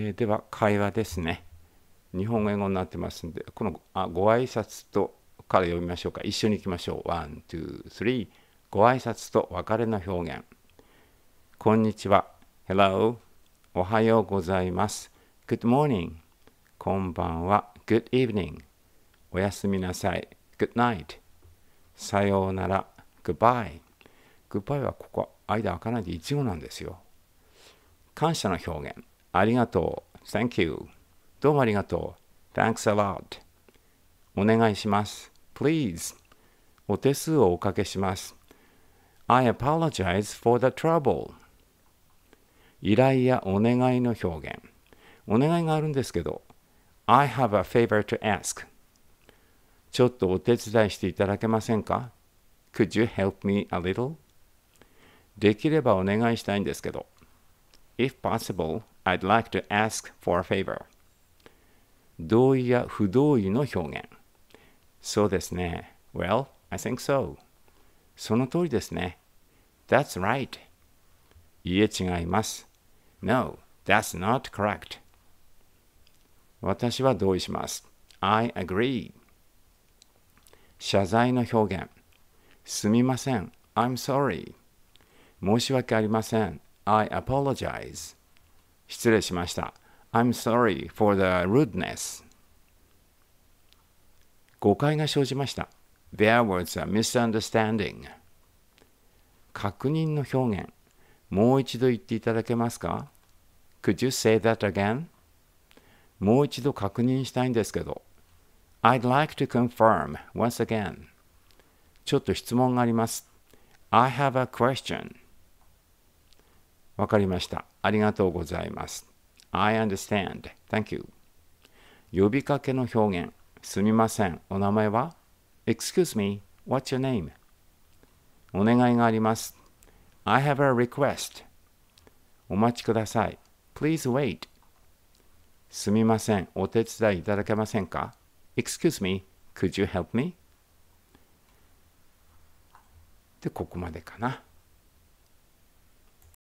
えー、では会話ですね日本語英語になってますんでこのあご挨拶とから読みましょうか一緒に行きましょうワン・ツー・スリーご挨拶と別れの表現こんにちは Hello おはようございます Good morning こんばんは Good evening おやすみなさい Good night さようなら Goodbye Goodbye はここ間開かないでちごなんですよ感謝の表現ありがとう。Thank you. どうもありがとう。Thanks a lot. お願いします。Please. お手数をおかけします。I apologize for the trouble. 依頼やお願いの表現。お願いがあるんですけど、I have a favor to ask. ちょっとお手伝いしていただけませんか ?Could you help me a little? できればお願いしたいんですけど。If possible, I'd like to ask for a favor. 同意や不同意の表現。そうですね。Well, I think so. その通りですね。That's right. いえ違います。No, that's not correct. 私は同意します。I agree. 謝罪の表現。すみません。I'm sorry. 申し訳ありません。I apologize. 失礼しました。I'm sorry for the rudeness. 誤解が生じました。There was a misunderstanding. 確認の表現。もう一度言っていただけますか ?Could you say that again? もう一度確認したいんですけど。I'd like to confirm once again. ちょっと質問があります。I have a question. わかりました。ありがとうございます。I understand. Thank you. 呼びかけの表現。すみません。お名前は ?Excuse me. What's your name? お願いがあります。I have a request. お待ちください。Please wait. すみません。お手伝いいただけませんか ?Excuse me. Could you help me? で、ここまでかな。